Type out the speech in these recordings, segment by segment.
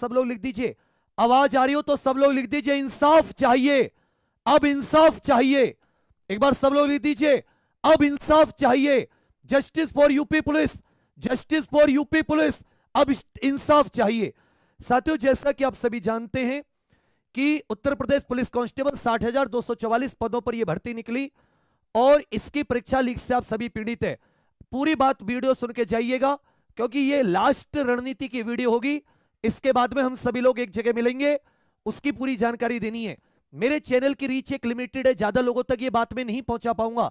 सब लोग लिख दीजिए आवाज आ रही हो तो सब लोग लिख दीजिए इंसाफ चाहिए अब इंसाफ चाहिए एक बार सब लोग लिख दीजिए अब इंसाफ चाहिए justice for UP police justice for UP police अब इंसाफ चाहिए साथियों जैसा कि आप सभी जानते हैं कि उत्तर प्रदेश पुलिस कांस्टेबल 60,244 पदों पर यह भर्ती निकली और इसकी परीक्षा लीक से आप सभी पीड़ित है पूरी बात वीडियो सुन के जाइएगा क्योंकि ये लास्ट रणनीति की वीडियो होगी इसके बाद में हम सभी लोग एक जगह मिलेंगे उसकी पूरी जानकारी देनी है मेरे चैनल की रीच एक लिमिटेड है ज्यादा लोगों तक ये बात में नहीं पहुंचा पाऊंगा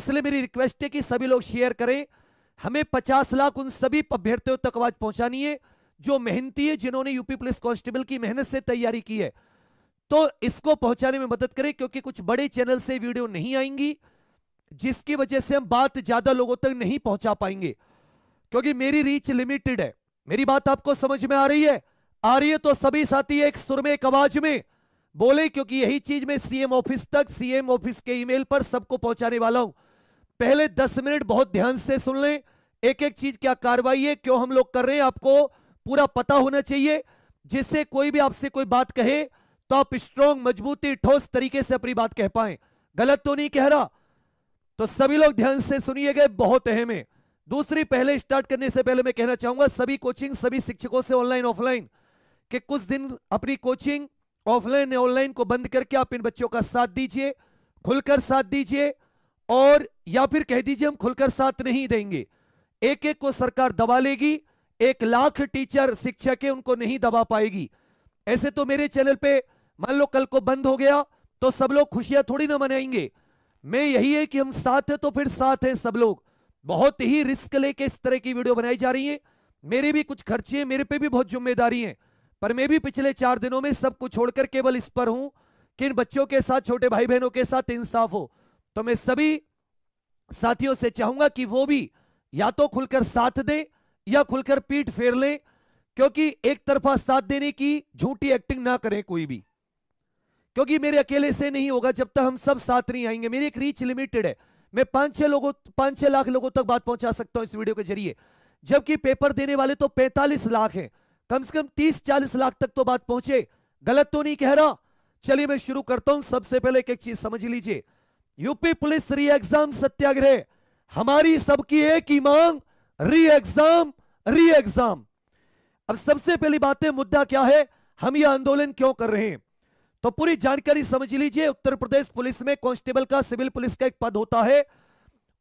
इसलिए मेरी रिक्वेस्ट है कि सभी लोग शेयर करें हमें पचास लाख उन सभी अभ्यर्थियों तक आवाज पहुंचानी है जो मेहनती है जिन्होंने यूपी पुलिस कांस्टेबल की मेहनत से तैयारी की है तो इसको पहुंचाने में मदद करें क्योंकि कुछ बड़े चैनल से वीडियो नहीं आएंगी जिसकी वजह से हम बात ज्यादा लोगों तक नहीं पहुंचा पाएंगे क्योंकि मेरी रीच लिमिटेड है मेरी बात आपको समझ में आ रही है आ रही है तो सभी साथी एक सुर में एक आवाज में बोले क्योंकि यही चीज मैं सीएम ऑफिस तक सीएम ऑफिस के ईमेल पर सबको पहुंचाने वाला हूं पहले दस मिनट बहुत ध्यान से सुन लें एक एक चीज क्या कार्रवाई है क्यों हम लोग कर रहे हैं आपको पूरा पता होना चाहिए जिससे कोई भी आपसे कोई बात कहे तो आप स्ट्रॉन्ग मजबूती ठोस तरीके से अपनी बात कह पाए गलत तो नहीं कह रहा तो सभी लोग ध्यान से सुनिएगा बहुत अहम है दूसरी पहले स्टार्ट करने से पहले मैं कहना चाहूंगा सभी कोचिंग सभी शिक्षकों से ऑनलाइन ऑफलाइन कि कुछ दिन अपनी कोचिंग ऑफलाइन ऑनलाइन को बंद करके आप इन बच्चों का साथ दीजिए खुलकर साथ दीजिए और या फिर कह दीजिए हम खुलकर साथ नहीं देंगे एक एक को सरकार दबा लेगी एक लाख टीचर शिक्षक है उनको नहीं दबा पाएगी ऐसे तो मेरे चैनल पे मान लो कल को बंद हो गया तो सब लोग खुशियां थोड़ी ना मनाएंगे मैं यही है कि हम साथ हैं तो फिर साथ हैं सब लोग बहुत ही रिस्क लेके इस तरह की वीडियो बनाई जा रही है मेरे भी कुछ खर्चे हैं मेरे पे भी बहुत जिम्मेदारी है पर मैं भी पिछले चार दिनों में सबको छोड़कर केवल इस पर हूं कि इन बच्चों के साथ छोटे भाई बहनों के साथ इंसाफ हो तो मैं सभी साथियों से चाहूंगा कि वो भी या तो खुलकर साथ दे या खुलकर पीठ फेर ले क्योंकि एक तरफा साथ देने की झूठी एक्टिंग ना करें कोई भी क्योंकि मेरे अकेले से नहीं होगा जब तक हम सब साथ नहीं आएंगे मेरी एक रीच लिमिटेड है मैं पांच छह लोगों पांच छह लाख लोगों तक बात पहुंचा सकता हूं इस वीडियो के जरिए जबकि पेपर देने वाले तो पैंतालीस लाख हैं कम से कम तीस चालीस लाख तक तो बात पहुंचे गलत तो नहीं कह रहा चलिए मैं शुरू करता हूं सबसे पहले एक एक चीज समझ लीजिए यूपी पुलिस री एग्जाम सत्याग्रह हमारी सबकी एक ही मांग री एग्जाम री एग्जाम अब सबसे पहली बात है मुद्दा क्या है हम यह आंदोलन क्यों कर रहे हैं तो पूरी जानकारी समझ लीजिए उत्तर प्रदेश पुलिस में कांस्टेबल का सिविल पुलिस का एक पद होता है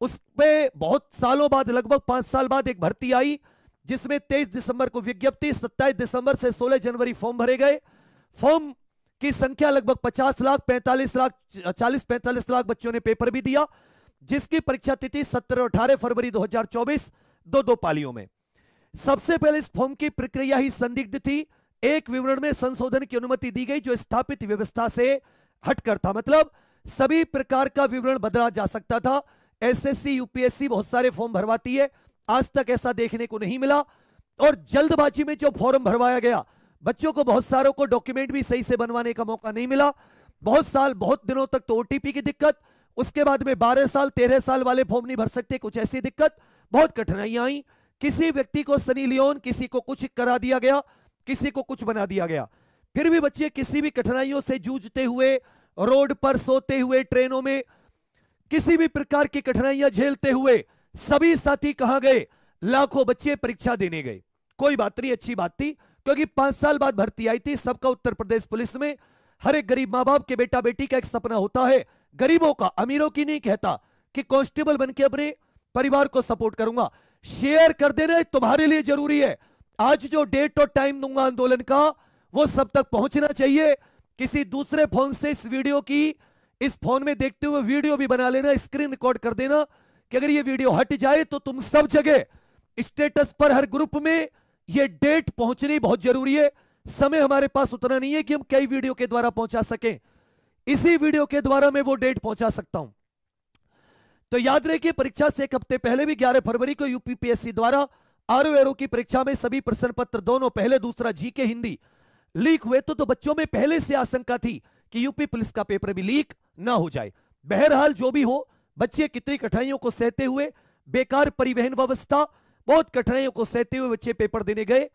उसमें बहुत सालों बाद लगभग पांच साल बाद एक भर्ती आई जिसमें तेईस दिसंबर को विज्ञप्ति सत्ताईस दिसंबर से सोलह जनवरी फॉर्म भरे गए फॉर्म की संख्या लगभग पचास लाख पैंतालीस लाख चालीस पैंतालीस लाख बच्चों ने पेपर भी दिया जिसकी परीक्षा तिथि सत्रह अठारह फरवरी 2024 दो दो पालियों में सबसे पहले इस फॉर्म की प्रक्रिया ही संदिग्ध थी एक विवरण में संशोधन की अनुमति दी गई जो स्थापित व्यवस्था से हटकर था मतलब सभी प्रकार का विवरण बदला जा सकता था एसएससी यूपीएससी बहुत सारे फॉर्म भरवाती है आज तक ऐसा देखने को नहीं मिला और जल्दबाजी में जो फॉर्म भरवाया गया बच्चों को बहुत सारों को डॉक्यूमेंट भी सही से बनवाने का मौका नहीं मिला बहुत साल बहुत दिनों तक तो ओटीपी की दिक्कत उसके बाद में बारह साल तेरह साल वाले फॉर्म नहीं भर सकते कुछ ऐसी दिक्कत बहुत कठिनाइयां आई किसी व्यक्ति को सनी लियोन किसी को कुछ करा दिया गया किसी को कुछ बना दिया गया फिर भी बच्चे किसी भी कठिनाइयों से जूझते हुए रोड पर सोते हुए ट्रेनों में किसी भी प्रकार की कठिनाइयां झेलते हुए सभी साथी कहां गए लाखों बच्चे परीक्षा देने गए कोई बात नहीं अच्छी बात थी क्योंकि पांच साल बाद भर्ती आई थी सबका उत्तर प्रदेश पुलिस में हर एक गरीब माँ बाप के बेटा बेटी का एक सपना होता है गरीबों का अमीरों की नहीं कहता कि कांस्टेबल बनकर अपने परिवार को सपोर्ट करूंगा शेयर कर देना तुम्हारे लिए जरूरी है आज जो डेट और टाइम दूंगा आंदोलन का वो सब तक पहुंचना चाहिए किसी दूसरे फोन से इस वीडियो की इस फोन में देखते हुए वीडियो भी बना लेना स्क्रीन रिकॉर्ड कर देना कि अगर ये वीडियो हट जाए तो तुम सब जगह स्टेटस पर हर ग्रुप में ये डेट पहुंचनी बहुत जरूरी है समय हमारे पास उतना नहीं है कि हम कई वीडियो के द्वारा पहुंचा सकें इसी वीडियो के द्वारा मैं वो डेट पहुंचा सकता हूं तो याद रखिए परीक्षा से एक हफ्ते पहले भी 11 फरवरी को यूपीपीएससी द्वारा आरओ की परीक्षा में सभी प्रश्न पत्र दोनों पहले दूसरा जी के हिंदी लीक हुए तो, तो बच्चों में पहले से आशंका थी कि यूपी पुलिस का पेपर भी लीक ना हो जाए बहरहाल जो भी हो बच्चे कितनी कठिनाइयों को सहते हुए बेकार परिवहन व्यवस्था बहुत कठिनाइयों को सहते हुए बच्चे पेपर देने गए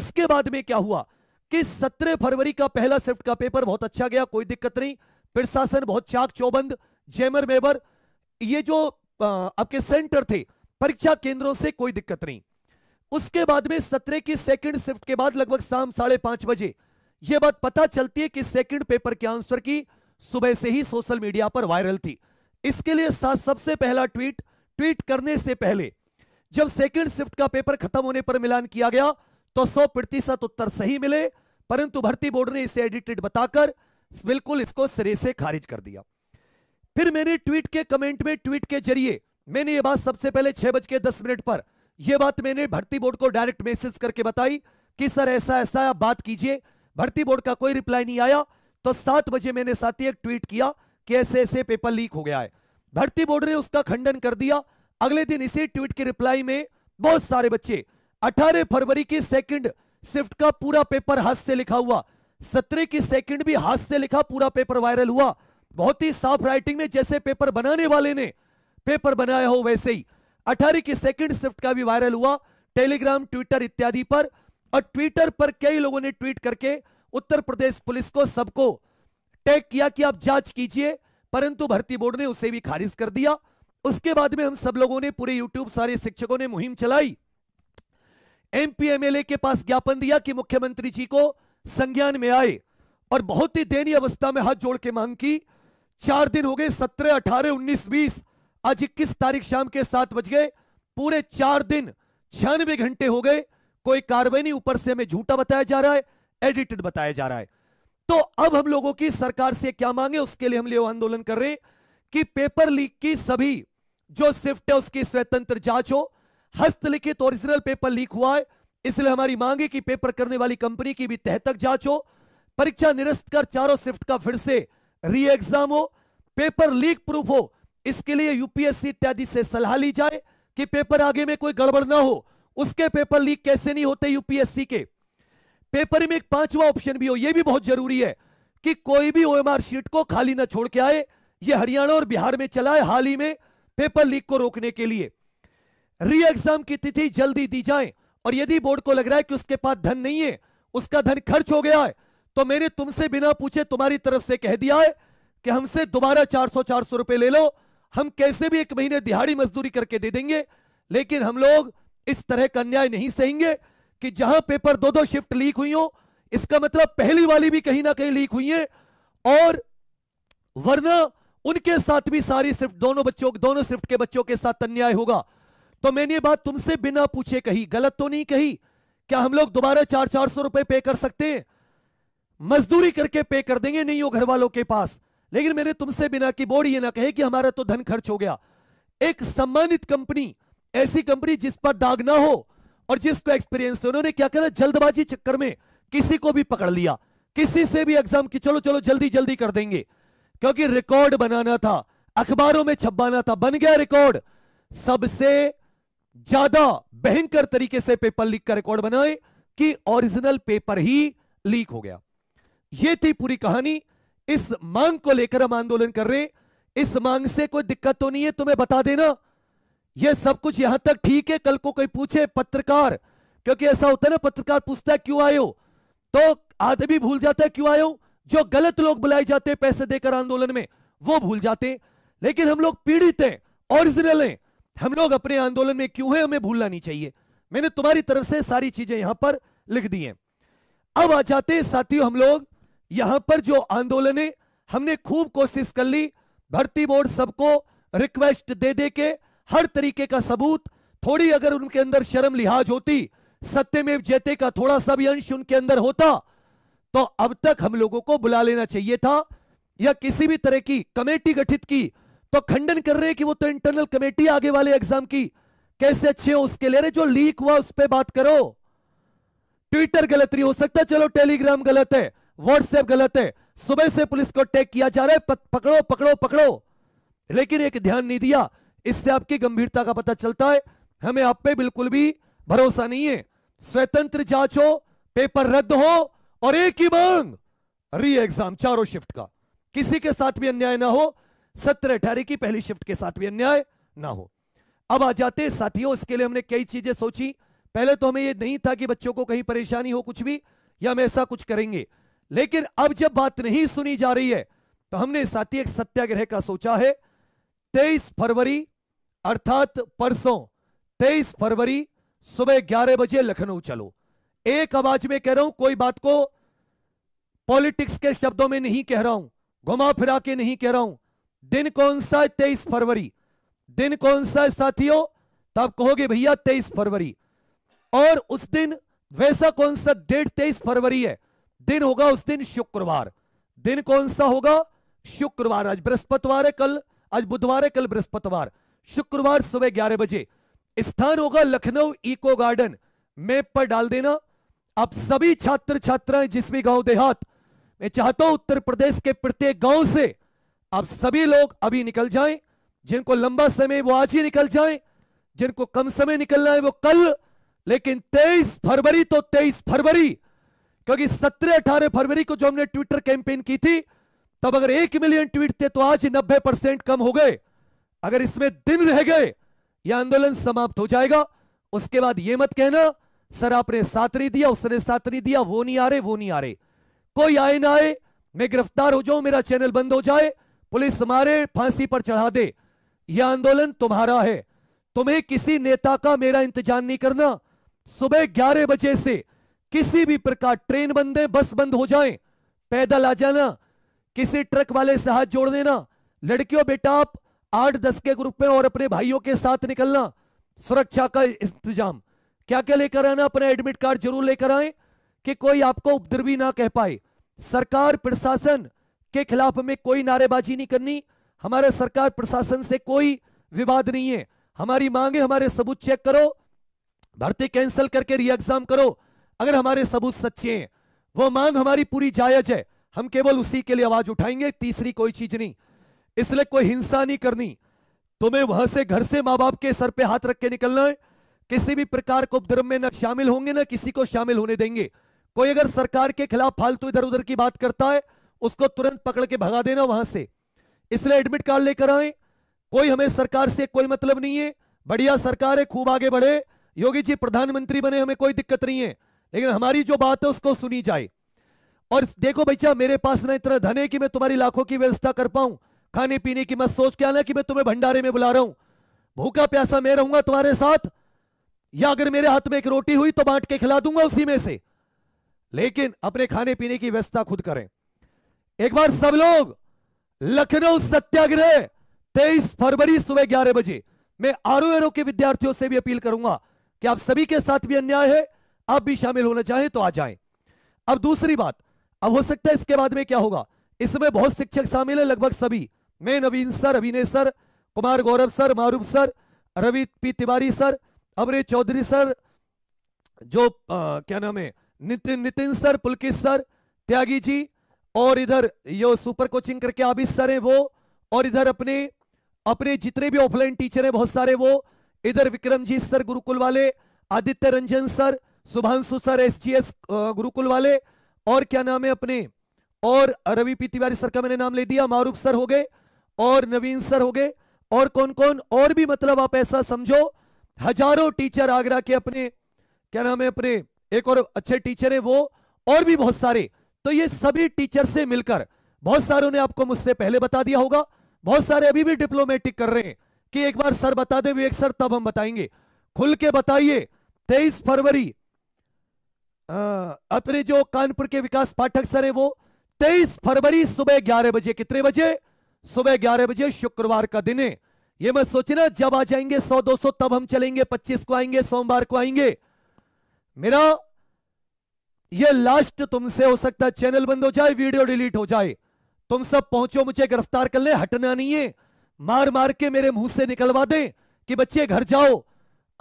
उसके बाद में क्या हुआ कि 17 फरवरी का पहला शिफ्ट का पेपर बहुत अच्छा गया कोई दिक्कत नहीं प्रशासन बहुत चाक चौबंद जेमर मेबर ये जो आपके सेंटर थे परीक्षा केंद्रों से कोई दिक्कत नहीं उसके बाद में सत्रह की सेकंड शिफ्ट के बाद लगभग शाम साढ़े पांच बजे यह बात पता चलती है कि सेकंड पेपर के आंसर की सुबह से ही सोशल मीडिया पर वायरल थी इसके लिए सबसे पहला ट्वीट ट्वीट करने से पहले जब सेकंड शिफ्ट का पेपर खत्म होने पर मिलान किया गया तो सौ प्रतिशत उत्तर सही मिले परंतु भर्ती बोर्ड ने इसे एडिटेड बताकर बिल्कुल इसको सिरे से खारिज कर दिया फिर मैंने ट्वीट के कमेंट में ट्वीट के जरिए मैंने यह बात सबसे पहले छह बज के दस मिनट पर यह बात मैंने भर्ती बोर्ड को डायरेक्ट मैसेज करके बताई कि सर ऐसा ऐसा आप बात कीजिए भर्ती बोर्ड का कोई रिप्लाई नहीं आया तो सात बजे मैंने ही एक ट्वीट किया कि ऐसे ऐसे पेपर लीक हो गया है भर्ती बोर्ड ने उसका खंडन कर दिया अगले दिन इसी ट्वीट के रिप्लाई में बहुत सारे बच्चे 18 फरवरी की सेकंड शिफ्ट का पूरा पेपर हाथ से लिखा हुआ सत्रह की सेकंड भी हाथ से लिखा पूरा पेपर वायरल हुआ बहुत ही साफ राइटिंग में जैसे पेपर बनाने वाले ने पेपर बनाया हो वैसे ही अठारह की सेकंड शिफ्ट का भी वायरल हुआ टेलीग्राम ट्विटर इत्यादि पर और ट्विटर पर कई लोगों ने ट्वीट करके उत्तर प्रदेश पुलिस को सबको टैग किया कि आप जांच कीजिए परंतु भर्ती बोर्ड ने उसे भी खारिज कर दिया उसके बाद में हम सब लोगों ने पूरे यूट्यूब सारे शिक्षकों ने मुहिम चलाई एमपी एमएलए के पास ज्ञापन दिया कि मुख्यमंत्री जी को संज्ञान में आए और बहुत ही दयनीय अवस्था में हाथ जोड़ के मांग की चार दिन हो गए सत्रह अठारह उन्नीस बीस आज इक्कीस तारीख शाम के सात बज गए पूरे चार दिन छियानवे घंटे हो गए कोई कार्रवाई नहीं ऊपर से हमें झूठा बताया जा रहा है एडिटेड बताया जा रहा है तो अब हम लोगों की सरकार से क्या मांगे उसके लिए हम लोग आंदोलन कर रहे हैं कि पेपर लीक की सभी जो शिफ्ट है उसकी स्वतंत्र जांच हो हस्तलिखित ओरिजिनल पेपर लीक हुआ है इसलिए हमारी मांग है कि पेपर करने वाली कंपनी की भी तह तक जांच हो परीक्षा निरस्त कर चारों शिफ्ट का फिर से री एग्जाम हो पेपर लीक प्रूफ हो इसके लिए यूपीएससी इत्यादि से सलाह ली जाए कि पेपर आगे में कोई गड़बड़ ना हो उसके पेपर लीक कैसे नहीं होते यूपीएससी के पेपर में एक पांचवा ऑप्शन भी हो यह भी बहुत जरूरी है कि कोई भी ओएमआर शीट को खाली ना छोड़ के आए यह हरियाणा और बिहार में चला है हाल ही में पेपर लीक को रोकने के लिए री एग्जाम की तिथि जल्दी दी जाए और यदि बोर्ड को लग रहा है कि उसके पास धन नहीं है उसका धन खर्च हो गया है तो मैंने तुमसे बिना पूछे तुम्हारी तरफ से कह दिया है कि हमसे दोबारा 400 400 रुपए ले लो हम कैसे भी एक महीने दिहाड़ी मजदूरी करके दे देंगे लेकिन हम लोग इस तरह का अन्याय नहीं सहेंगे कि जहां पेपर दो दो शिफ्ट लीक हुई हो इसका मतलब पहली वाली भी कहीं ना कहीं लीक हुई है और वरना उनके साथ भी सारी शिफ्ट दोनों बच्चों दोनों शिफ्ट के बच्चों के साथ अन्याय होगा तो मैंने ये बात तुमसे बिना पूछे कही गलत तो नहीं कही क्या हम लोग दोबारा चार चार सौ रुपए पे कर सकते हैं मजदूरी करके पे कर देंगे नहीं हो घर वालों के पास लेकिन मैंने तुमसे बिना की बोर्ड ये ना कहे कि हमारा तो धन खर्च हो गया एक सम्मानित कंपनी ऐसी कंपनी जिस पर दाग ना हो और जिसको एक्सपीरियंस उन्होंने क्या करा जल्दबाजी चक्कर में किसी को भी पकड़ लिया किसी से भी एग्जाम की चलो चलो जल्दी जल्दी कर देंगे क्योंकि रिकॉर्ड बनाना था अखबारों में छपाना था बन गया रिकॉर्ड सबसे ज्यादा भयंकर तरीके से पेपर लीक का रिकॉर्ड बनाए कि ओरिजिनल पेपर ही लीक हो गया यह थी पूरी कहानी इस मांग को लेकर हम आंदोलन कर रहे हैं इस मांग से कोई दिक्कत तो नहीं है तुम्हें बता देना यह सब कुछ यहां तक ठीक है कल को कोई पूछे पत्रकार क्योंकि ऐसा होता है ना पत्रकार पूछता है क्यों आयो तो आदमी भूल जाता है क्यों आयो जो गलत लोग बुलाए जाते पैसे देकर आंदोलन में वो भूल जाते हैं लेकिन हम लोग पीड़ित हैं ओरिजिनल हैं हम लोग अपने आंदोलन में क्यों है हमें भूलना नहीं चाहिए मैंने तुम्हारी तरफ से सारी चीजें यहां पर लिख दी हैं अब आ जाते साथियों हम लोग यहां पर जो है हमने खूब कोशिश कर ली भर्ती बोर्ड सबको रिक्वेस्ट दे दे के हर तरीके का सबूत थोड़ी अगर उनके अंदर शर्म लिहाज होती सत्य में जेते का थोड़ा सा भी अंश उनके अंदर होता तो अब तक हम लोगों को बुला लेना चाहिए था या किसी भी तरह की कमेटी गठित की तो खंडन कर रहे कि वो तो इंटरनल कमेटी आगे वाले एग्जाम की कैसे अच्छे हो उसके ले रहे जो लीक हुआ उस पर बात करो ट्विटर गलत नहीं हो सकता चलो टेलीग्राम गलत है व्हाट्सएप गलत है सुबह से पुलिस को टैग किया जा रहा है पकड़ो पकड़ो पकड़ो लेकिन एक ध्यान नहीं दिया इससे आपकी गंभीरता का पता चलता है हमें आप पे बिल्कुल भी भरोसा नहीं है स्वतंत्र जांच हो पेपर रद्द हो और एक ही मांग री एग्जाम चारों शिफ्ट का किसी के साथ भी अन्याय ना हो सत्रह अठारह की पहली शिफ्ट के साथ भी अन्याय ना हो अब आ जाते साथियों इसके लिए हमने कई चीजें सोची पहले तो हमें यह नहीं था कि बच्चों को कहीं परेशानी हो कुछ भी या हम ऐसा कुछ करेंगे लेकिन अब जब बात नहीं सुनी जा रही है तो हमने साथी एक सत्याग्रह का सोचा है तेईस फरवरी अर्थात परसों तेईस फरवरी सुबह ग्यारह बजे लखनऊ चलो एक आवाज में कह रहा हूं कोई बात को पॉलिटिक्स के शब्दों में नहीं कह रहा हूं घुमा फिरा के नहीं कह रहा हूं दिन कौन सा है तेईस फरवरी दिन कौन सा है साथियों तब तो कहोगे भैया तेईस फरवरी और उस दिन वैसा कौन सा डेट तेईस फरवरी है दिन होगा उस दिन शुक्रवार दिन कौन सा होगा शुक्रवार आज बृहस्पतिवार है कल आज बुधवार है कल बृहस्पतिवार शुक्रवार सुबह ग्यारह बजे स्थान होगा लखनऊ इको गार्डन मैप पर डाल देना आप सभी छात्र छात्राएं जिस भी गांव देहात मैं चाहता हूं उत्तर प्रदेश के प्रत्येक गांव से आप सभी लोग अभी निकल जाएं जिनको लंबा समय वो आज ही निकल जाएं जिनको कम समय निकलना है वो कल लेकिन 23 फरवरी तो 23 फरवरी क्योंकि सत्रह अठारह फरवरी को जो हमने ट्विटर कैंपेन की थी तब अगर एक मिलियन ट्वीट थे तो आज नब्बे परसेंट कम हो गए अगर इसमें दिन रह गए यह आंदोलन समाप्त हो जाएगा उसके बाद यह मत कहना सर आपने साथ नहीं दिया उसने साथ नहीं दिया वो नहीं आ रहे वो नहीं आ रहे कोई आए ना आए मैं गिरफ्तार हो जाऊं मेरा चैनल बंद हो जाए पुलिस मारे फांसी पर चढ़ा दे यह आंदोलन तुम्हारा है तुम्हें किसी नेता का मेरा इंतजार नहीं करना सुबह ग्यारह बजे से किसी भी प्रकार ट्रेन बंद है बस बंद हो जाए पैदल आ जाना किसी ट्रक वाले से हाथ जोड़ देना लड़कियों बेटा आप आठ दस के ग्रुप में और अपने भाइयों के साथ निकलना सुरक्षा का इंतजाम क्या क्या लेकर आना अपना एडमिट कार्ड जरूर लेकर आए कि कोई आपको उपद्रवी ना कह पाए सरकार प्रशासन के खिलाफ हमें कोई नारेबाजी नहीं करनी हमारे सरकार प्रशासन से कोई विवाद नहीं है हमारी मांगे हमारे सबूत चेक करो भर्ती कैंसिल करके री एग्जाम करो अगर हमारे सबूत सच्चे हैं वो मांग हमारी पूरी जायज है हम केवल उसी के लिए आवाज उठाएंगे तीसरी कोई चीज नहीं इसलिए कोई हिंसा नहीं करनी तुम्हें वह से घर से माँ बाप के सर पे हाथ रख के निकलना है किसी भी प्रकार को उपद्रव में न शामिल होंगे ना किसी को शामिल होने देंगे कोई अगर सरकार के खिलाफ फालतू इधर उधर की बात करता है उसको तुरंत पकड़ के भगा देना वहां से इसलिए एडमिट कार्ड लेकर आए कोई हमें सरकार से कोई मतलब नहीं है बढ़िया सरकार है खूब आगे बढ़े योगी जी प्रधानमंत्री बने हमें कोई दिक्कत नहीं है लेकिन हमारी जो बात है उसको सुनी जाए और देखो बच्चा मेरे पास ना इतना धन है कि मैं तुम्हारी लाखों की व्यवस्था कर पाऊं खाने पीने की मत सोच के आना कि मैं तुम्हें भंडारे में बुला रहा हूं भूखा प्यासा मैं रहूंगा तुम्हारे साथ या अगर मेरे हाथ में एक रोटी हुई तो बांट के खिला दूंगा उसी में से लेकिन अपने खाने पीने की व्यवस्था खुद करें एक बार सब लोग लखनऊ सत्याग्रह तेईस फरवरी सुबह ग्यारह बजे मैं आरओ एरो के विद्यार्थियों से भी अपील करूंगा कि आप सभी के साथ भी अन्याय है आप भी शामिल होना चाहे तो आ जाए अब दूसरी बात अब हो सकता है इसके बाद में क्या होगा इसमें बहुत शिक्षक शामिल है लगभग सभी मैं Naveen sir Abhinay sir Kumar Gaurav sir Maroof sir Ravi P Tiwari sir Amre Chaudhary sir जो आ, क्या नाम है नितिन नितिन सर पुलकित सर त्यागी जी और इधर यो सुपर कोचिंग करके आबिद सर है वो और इधर अपने अपने जितने भी ऑफलाइन टीचर हैं बहुत सारे वो इधर जी सर गुरुकुल वाले Aditya Ranjan sir Shubhanshu sir S Gurukul वाले और क्या नाम है अपने और रवि पी तिवारी सर का मैंने नाम ले दिया मारूफ सर हो गए और नवीन सर हो गए और कौन कौन और भी मतलब आप ऐसा समझो हजारों टीचर आगरा के अपने क्या नाम है अपने एक और अच्छे टीचर है वो और भी बहुत सारे तो ये सभी टीचर से मिलकर बहुत सारों ने आपको मुझसे पहले बता दिया होगा बहुत सारे अभी भी डिप्लोमेटिक कर रहे हैं कि एक बार सर बता दें विवेक सर तब हम बताएंगे खुल के बताइए तेईस फरवरी अपने जो कानपुर के विकास पाठक सर है वो तेईस फरवरी सुबह ग्यारह बजे कितने बजे सुबह ग्यारह बजे शुक्रवार का दिन है ये मैं सोचना जब आ जाएंगे सौ दो सौ तब हम चलेंगे पच्चीस को आएंगे सोमवार को आएंगे मेरा ये लास्ट तुमसे हो सकता है चैनल बंद हो जाए वीडियो डिलीट हो जाए तुम सब पहुंचो मुझे गिरफ्तार कर ले हटना नहीं है मार मार के मेरे मुंह से निकलवा दे कि बच्चे घर जाओ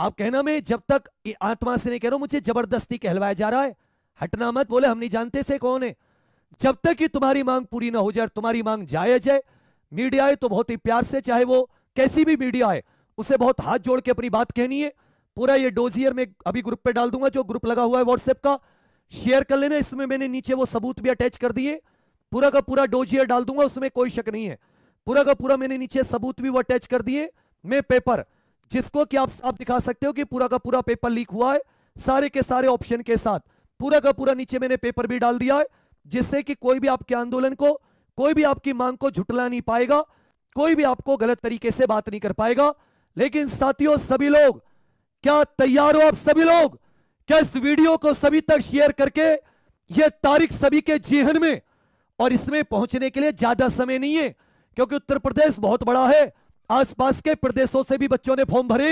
आप कहना मैं जब तक आत्मा से नहीं कह रहा मुझे जबरदस्ती कहलवाया जा रहा है हटना मत बोले हम नहीं जानते से कौन है जब तक कि तुम्हारी मांग पूरी ना हो जाए तुम्हारी मांग जाए जाए मीडिया है तो बहुत ही प्यार से चाहे वो कैसी भी मीडिया है उसे बहुत हाथ जोड़ के अपनी बात कहनी है पूरा ये डोजियर में अभी ग्रुप पे डाल दूंगा जो ग्रुप लगा हुआ है व्हाट्सएप का शेयर कर लेना इसमें मैंने नीचे वो सबूत भी अटैच कर दिए पूरा का पूरा डोजियर डाल दूंगा उसमें कोई शक नहीं है पूरा का पूरा मैंने नीचे सबूत भी वो अटैच कर दिए मैं पेपर जिसको कि आप साफ दिखा सकते हो कि पूरा का पूरा पेपर लीक हुआ है सारे के सारे ऑप्शन के साथ पूरा का पूरा नीचे मैंने पेपर भी डाल दिया है जिससे कि कोई भी आपके आंदोलन को कोई भी आपकी मांग को झुटला नहीं पाएगा कोई भी आपको गलत तरीके से बात नहीं कर पाएगा लेकिन साथियों सभी लोग क्या तैयार हो आप सभी लोग क्या इस वीडियो को सभी तक शेयर करके यह तारीख सभी के जीवन में और इसमें पहुंचने के लिए ज्यादा समय नहीं है क्योंकि उत्तर प्रदेश बहुत बड़ा है आसपास के प्रदेशों से भी बच्चों ने फॉर्म भरे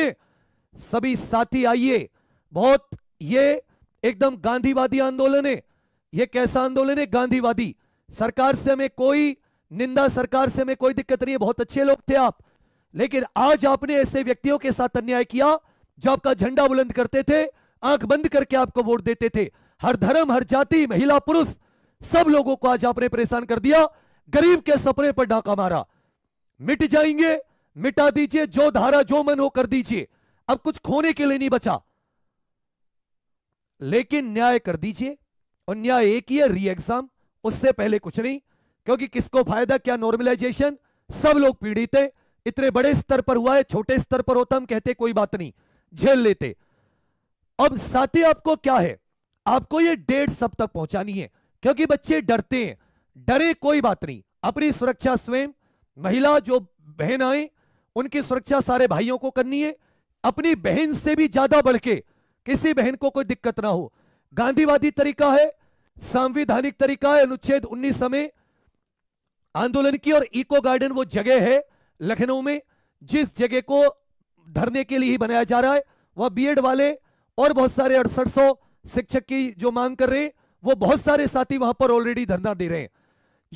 सभी साथी आइए बहुत ये एकदम गांधीवादी आंदोलन है ये कैसा आंदोलन है गांधीवादी सरकार से हमें कोई निंदा सरकार से हमें कोई दिक्कत नहीं है बहुत अच्छे लोग थे आप लेकिन आज आपने ऐसे व्यक्तियों के साथ अन्याय किया जो आपका झंडा बुलंद करते थे आंख बंद करके आपको वोट देते थे हर धर्म हर जाति महिला पुरुष सब लोगों को आज आपने परेशान कर दिया गरीब के सपने पर डाका मारा मिट जाएंगे मिटा दीजिए जो धारा जो मन हो कर दीजिए अब कुछ खोने के लिए नहीं बचा लेकिन न्याय कर दीजिए और न्याय एक ही है री एग्जाम उससे पहले कुछ नहीं क्योंकि किसको फायदा क्या नॉर्मलाइजेशन सब लोग पीड़ित है इतने बड़े स्तर पर हुआ है छोटे स्तर पर होता हम कहते कोई बात नहीं झेल लेते अब साथी आपको क्या है आपको ये डेट सब तक पहुंचानी है क्योंकि बच्चे डरते हैं डरे कोई बात नहीं अपनी सुरक्षा स्वयं महिला जो बहन आए उनकी सुरक्षा सारे भाइयों को करनी है अपनी बहन से भी ज्यादा बढ़ के किसी बहन को कोई दिक्कत ना हो गांधीवादी तरीका है संविधानिक तरीका है अनुच्छेद 19 समय आंदोलन की और इको गार्डन वो जगह है लखनऊ में जिस जगह को धरने के लिए ही बनाया जा रहा है वह बीएड वाले और बहुत सारे अड़सठ सौ शिक्षक की जो मांग कर रहे हैं वो बहुत सारे साथी वहां पर ऑलरेडी धरना दे रहे हैं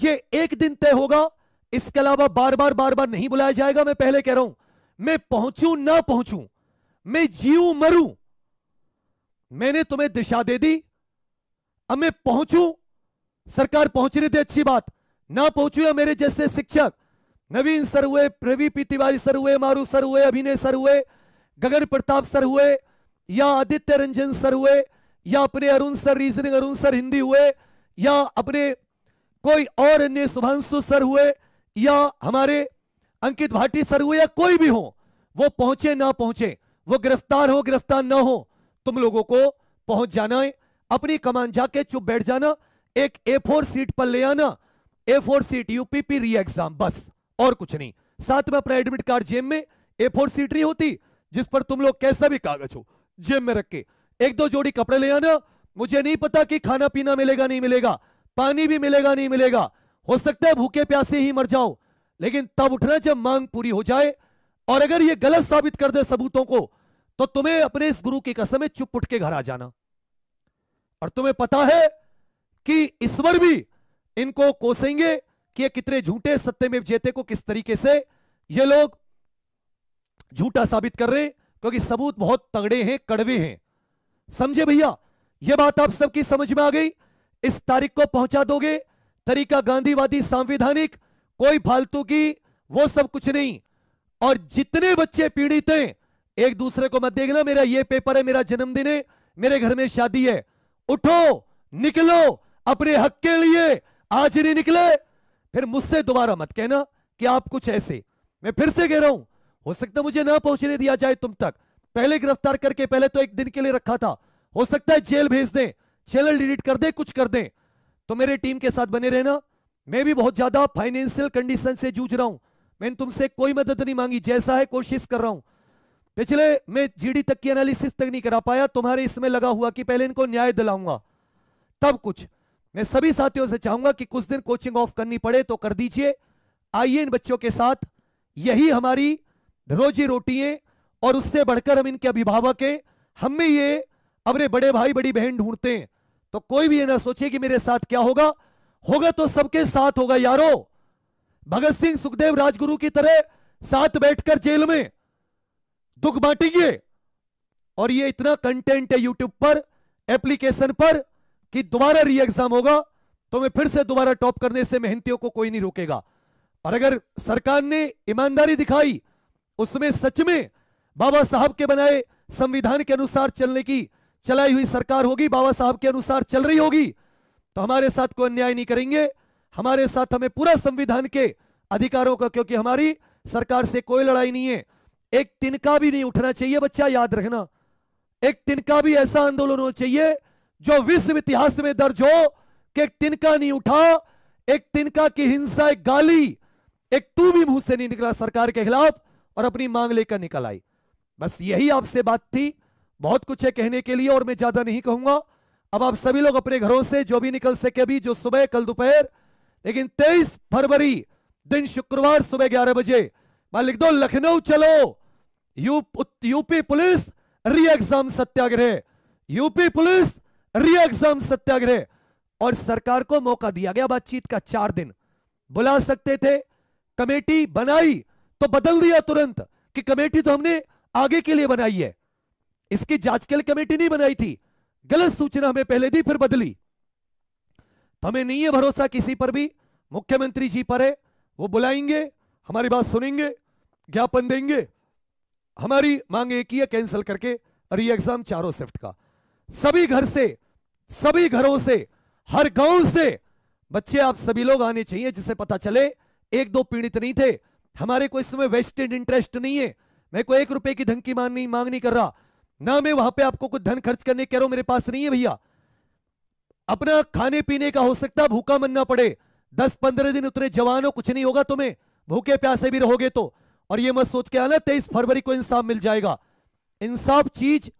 ये एक दिन तय होगा इसके अलावा बार बार बार बार नहीं बुलाया जाएगा मैं पहले कह रहा हूं मैं पहुंचू ना पहुंचू मैं जीव मरू मैंने तुम्हें दिशा दे दी अब मैं पहुंचू सरकार पहुंच रही थी अच्छी बात ना पहुंचू या मेरे जैसे शिक्षक नवीन सर हुए प्रवी पी तिवारी सर हुए मारू सर हुए अभिनय सर हुए गगन प्रताप सर हुए या आदित्य रंजन सर हुए या अपने Arun sir reasoning Arun sir Hindi हुए या अपने कोई और अन्य शुभांशु सर हुए या हमारे अंकित भाटी सर हुए या कोई भी हो वो पहुंचे ना पहुंचे वो गिरफ्तार हो गिरफ्तार ना हो तुम लोगों को पहुंच जाना है अपनी कमान जाके चुप बैठ जाना एक ए फोर सीट पर ले आना A four seat UPP re exam बस और कुछ नहीं साथ में अपना एडमिट कार्ड जेब में ए फोर सीट नहीं होती जिस पर तुम लोग कैसा भी कागज हो जेब में रख के एक दो जोड़ी कपड़े ले आना मुझे नहीं पता कि खाना पीना मिलेगा नहीं मिलेगा पानी भी मिलेगा नहीं मिलेगा हो सकता है भूखे प्यासे ही मर जाओ लेकिन तब उठना जब मांग पूरी हो जाए और अगर यह गलत साबित कर दे सबूतों को तो तुम्हें अपने इस गुरु की कसम चुप उठ के घर आ जाना और तुम्हें पता है कि ईश्वर भी इनको कोसेंगे कि ये कितने झूठे सत्य में जेते को किस तरीके से ये लोग झूठा साबित कर रहे हैं क्योंकि सबूत बहुत तगड़े हैं कड़वे हैं समझे भैया ये बात आप सबकी समझ में आ गई इस तारीख को पहुंचा दोगे तरीका गांधीवादी सांविधानिक कोई फालतू की वो सब कुछ नहीं और जितने बच्चे पीड़ित हैं एक दूसरे को मत देखना मेरा ये पेपर है मेरा जन्मदिन है मेरे घर में शादी है उठो निकलो अपने हक के लिए आज नहीं निकले फिर मुझसे दोबारा मत कहना कि आप कुछ ऐसे मैं फिर से कह रहा हूं हो सकता मुझे ना पहुंचने दिया जाए तुम तक पहले गिरफ्तार करके पहले तो एक दिन के लिए रखा था हो सकता है जेल भेज दें चैनल डिलीट कर दे कुछ कर दें तो मेरे टीम के साथ बने रहना मैं भी बहुत ज्यादा फाइनेंशियल कंडीशन से जूझ रहा हूं मैंने तुमसे कोई मदद नहीं मांगी जैसा है कोशिश कर रहा हूं पिछले मैं जीडी तक की एनालिसिस तक नहीं करा पाया तुम्हारे इसमें लगा हुआ कि पहले इनको न्याय दिलाऊंगा तब कुछ मैं सभी साथियों से चाहूंगा कि कुछ दिन कोचिंग ऑफ करनी पड़े तो कर दीजिए आइए इन बच्चों के साथ यही हमारी रोजी रोटी है और उससे बढ़कर हम इनके अभिभावक हैं हमें ये अपने बड़े भाई बड़ी बहन ढूंढते हैं तो कोई भी ये ना सोचे कि मेरे साथ क्या होगा होगा तो सबके साथ होगा यारो भगत सिंह सुखदेव राजगुरु की तरह साथ बैठकर जेल में दुख बांटेंगे और ये इतना कंटेंट है यूट्यूब पर एप्लीकेशन पर कि दोबारा री एग्जाम होगा तो मैं फिर से दोबारा टॉप करने से मेहनतियों को कोई नहीं रोकेगा और अगर सरकार ने ईमानदारी दिखाई उसमें सच में बाबा साहब के बनाए संविधान के अनुसार चलने की चलाई हुई सरकार होगी बाबा साहब के अनुसार चल रही होगी तो हमारे साथ कोई अन्याय नहीं करेंगे हमारे साथ हमें पूरा संविधान के अधिकारों का क्योंकि हमारी सरकार से कोई लड़ाई नहीं है एक तिनका भी नहीं उठना चाहिए बच्चा याद रखना एक तिनका भी ऐसा आंदोलन होना चाहिए जो विश्व इतिहास में दर्ज हो कि एक तिनका नहीं उठा एक तिनका की हिंसा एक गाली एक तू भी मुंह से नहीं निकला सरकार के खिलाफ और अपनी मांग लेकर निकल आई बस यही आपसे बात थी बहुत कुछ है कहने के लिए और मैं ज्यादा नहीं कहूंगा अब आप सभी लोग अपने घरों से जो भी निकल सके अभी जो सुबह कल दोपहर लेकिन तेईस फरवरी दिन शुक्रवार सुबह ग्यारह बजे मैं लिख दो लखनऊ चलो U, UP police re exam सत्याग्रह यूपी पुलिस री एग्जाम सत्याग्रह और सरकार को मौका दिया गया बातचीत का चार दिन बुला सकते थे कमेटी बनाई तो बदल दिया तुरंत कि कमेटी तो हमने आगे के लिए बनाई है इसकी जांच के लिए कमेटी नहीं बनाई थी गलत सूचना हमें पहले दी फिर बदली तो हमें नहीं है भरोसा किसी पर भी मुख्यमंत्री जी पर है वो बुलाएंगे हमारी बात सुनेंगे ज्ञापन देंगे हमारी मांग एक ही है कैंसिल करके री एग्जाम चारों शिफ्ट का सभी घर से सभी घरों से हर गांव से बच्चे आप सभी लोग आने चाहिए जिससे पता चले एक दो पीड़ित नहीं थे हमारे को इसमें वेस्टेड इंटरेस्ट नहीं है मैं कोई एक रुपए की धमकी मांग नहीं मांग नहीं कर रहा ना मैं वहां पे आपको कुछ धन खर्च करने कह रहा हूं मेरे पास नहीं है भैया अपना खाने पीने का हो सकता भूखा मनना पड़े दस पंद्रह दिन उतरे जवान हो कुछ नहीं होगा तुम्हें भूखे प्यासे भी रहोगे तो और ये मत सोच के आना तेईस फरवरी को इंसाफ मिल जाएगा इंसाफ चीज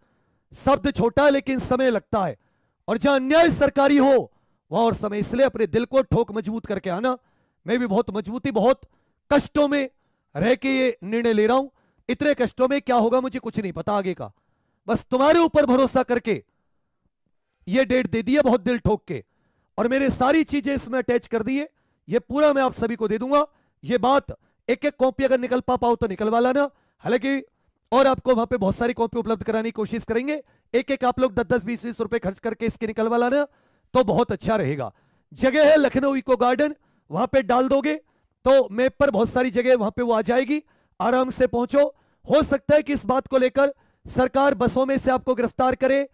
शब्द छोटा लेकिन समय लगता है और जहां अन्याय सरकारी हो वहां और समय इसलिए अपने दिल को ठोक मजबूत करके आना मैं भी बहुत मजबूती बहुत कष्टों में रह के ये निर्णय ले रहा हूं इतने कष्टों में क्या होगा मुझे कुछ नहीं पता आगे का बस तुम्हारे ऊपर भरोसा करके ये डेट दे दिया बहुत दिल ठोक के और मेरे सारी चीजें इसमें अटैच कर दिए ये पूरा मैं आप सभी को दे दूंगा ये बात एक एक कॉपी अगर निकल पा पाओ तो निकलवा लाना हालांकि और आपको वहां पे बहुत सारी कॉपी उपलब्ध कराने की कोशिश करेंगे एक एक आप लोग दस दस बीस बीस रुपए खर्च करके इसके निकलवा लाना तो बहुत अच्छा रहेगा जगह है लखनऊ इको गार्डन वहां पर डाल दोगे तो मैप पर बहुत सारी जगह वहां पर वो आ जाएगी आराम से पहुंचो हो सकता है कि इस बात को लेकर सरकार बसों में से आपको गिरफ्तार करे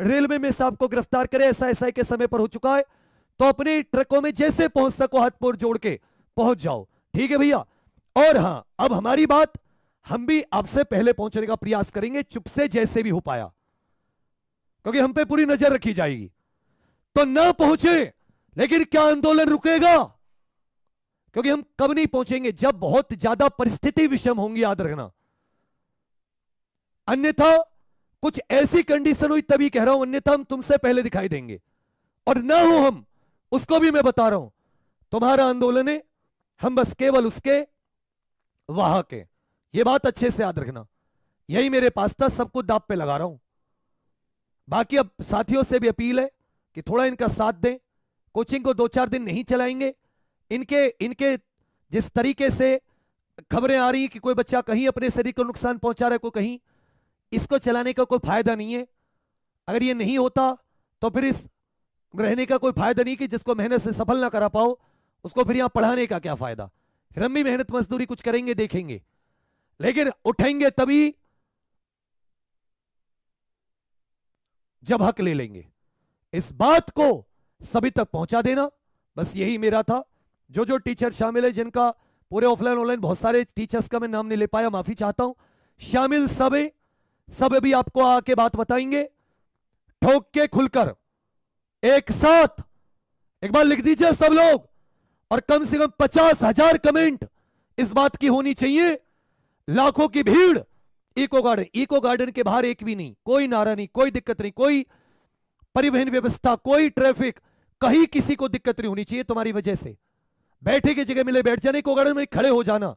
रेलवे में से आपको गिरफ्तार करे ऐसा ऐसा के समय पर हो चुका है तो अपने ट्रकों में जैसे पहुंच सको हाथ पोर जोड़ के पहुंच जाओ ठीक है भैया और हां अब हमारी बात हम भी आपसे पहले पहुंचने का प्रयास करेंगे चुप से जैसे भी हो पाया क्योंकि हम पे पूरी नजर रखी जाएगी तो ना पहुंचे लेकिन क्या आंदोलन रुकेगा क्योंकि हम कब नहीं पहुंचेंगे जब बहुत ज्यादा परिस्थिति विषम होंगी याद रखना अन्यथा कुछ ऐसी कंडीशन हुई तभी कह रहा हूं अन्यथा हम तुमसे पहले दिखाई देंगे और ना हो हम उसको भी मैं बता रहा हूं तुम्हारा आंदोलन है हम बस केवल उसके वाहक हैं यह बात अच्छे से याद रखना यही मेरे पास था सबको दाप पे लगा रहा हूं बाकी अब साथियों से भी अपील है कि थोड़ा इनका साथ दें कोचिंग को दो चार दिन नहीं चलाएंगे इनके इनके जिस तरीके से खबरें आ रही कि कोई बच्चा कहीं अपने शरीर को नुकसान पहुंचा रहा है कोई कहीं इसको चलाने का कोई फायदा नहीं है अगर ये नहीं होता तो फिर इस रहने का कोई फायदा नहीं कि जिसको मेहनत से सफल ना करा पाओ उसको फिर यहां पढ़ाने का क्या फायदा फिर हम भी मेहनत मजदूरी कुछ करेंगे देखेंगे लेकिन उठेंगे तभी जब हक ले लेंगे इस बात को सभी तक पहुंचा देना बस यही मेरा था जो जो टीचर शामिल है जिनका पूरे ऑफलाइन ऑनलाइन बहुत सारे टीचर्स का मैं नाम नहीं ले पाया माफी चाहता हूं शामिल सभी सब भी आपको आके बात बताएंगे ठोक के खुलकर एक साथ एक बार लिख दीजिए सब लोग और कम से कम पचास हजार कमेंट इस बात की होनी चाहिए लाखों की भीड़ इको गार्डन इको गार्डन के बाहर एक भी नहीं कोई नारा नहीं कोई दिक्कत नहीं कोई परिवहन व्यवस्था कोई ट्रैफिक कहीं किसी को दिक्कत नहीं होनी चाहिए तुम्हारी वजह से बैठे की जगह मिले बैठ जाने इको गार्डन में खड़े हो जाना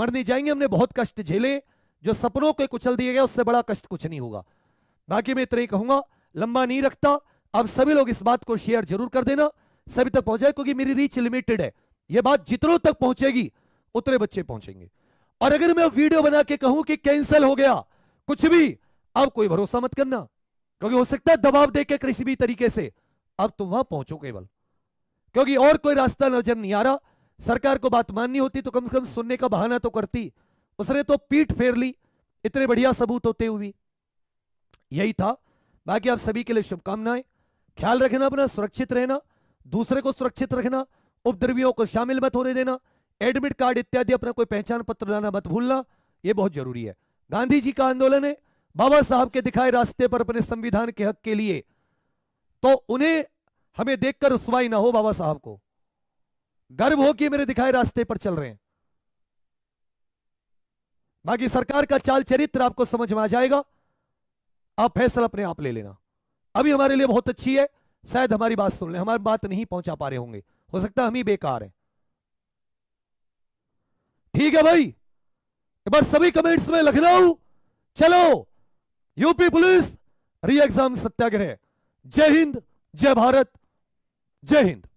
मर नहीं जाएंगे हमने बहुत कष्ट झेले जो सपनों के कुचल दिए गए उससे बड़ा कष्ट कुछ नहीं होगा बाकी मैं इतना ही कहूंगा लंबा नहीं रखता अब सभी लोग इस बात को शेयर जरूर कर देना सभी तक पहुंचाए क्योंकि मेरी रीच लिमिटेड है यह बात जितनों तक पहुंचेगी उतने बच्चे पहुंचेंगे और अगर मैं वीडियो बना के कहूं कि कैंसिल हो गया कुछ भी अब कोई भरोसा मत करना क्योंकि हो सकता है दबाव देकर किसी भी तरीके से अब तुम वहां पहुंचो केवल क्योंकि और कोई रास्ता नजर नहीं आ रहा सरकार को बात माननी होती तो कम से कम सुनने का बहाना तो करती उसने तो पीठ फेर ली इतने बढ़िया सबूत होते हुए यही था बाकी आप सभी के लिए शुभकामनाएं ख्याल रखना अपना सुरक्षित रहना दूसरे को सुरक्षित रखना उपद्रवियों को शामिल मत होने देना एडमिट कार्ड इत्यादि अपना कोई पहचान पत्र लाना मत भूलना यह बहुत जरूरी है गांधी जी का आंदोलन है बाबा साहब के दिखाए रास्ते पर अपने संविधान के हक के लिए तो उन्हें हमें देखकर रुसवाई ना हो बाबा साहब को गर्व हो कि मेरे दिखाए रास्ते पर चल रहे हैं बाकी सरकार का चाल चरित्र आपको समझ में आ जाएगा आप फैसला अपने आप ले लेना अभी हमारे लिए बहुत अच्छी है शायद हमारी बात सुन ले हमारी बात नहीं पहुंचा पा रहे होंगे हो सकता है हम ही बेकार हैं ठीक है भाई एक बार सभी कमेंट्स में लखनऊ चलो यूपी पुलिस री एग्जाम सत्याग्रह जय हिंद जय भारत जय हिंद